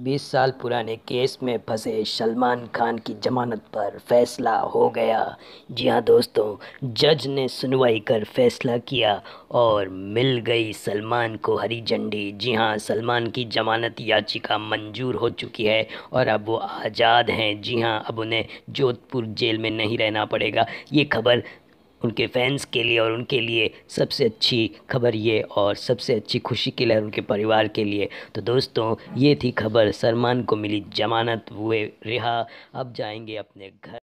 बीस साल पुराने केस में फंसे सलमान खान की जमानत पर फैसला हो गया जी हाँ दोस्तों जज ने सुनवाई कर फैसला किया और मिल गई सलमान को हरी झंडी जी हाँ सलमान की जमानत याचिका मंजूर हो चुकी है और अब वो आज़ाद हैं जी हाँ अब उन्हें जोधपुर जेल में नहीं रहना पड़ेगा ये खबर उनके फैंस के लिए और उनके लिए सबसे अच्छी खबर ये और सबसे अच्छी खुशी की लहर उनके परिवार के लिए तो दोस्तों ये थी खबर सलमान को मिली जमानत हुए रिहा अब जाएंगे अपने घर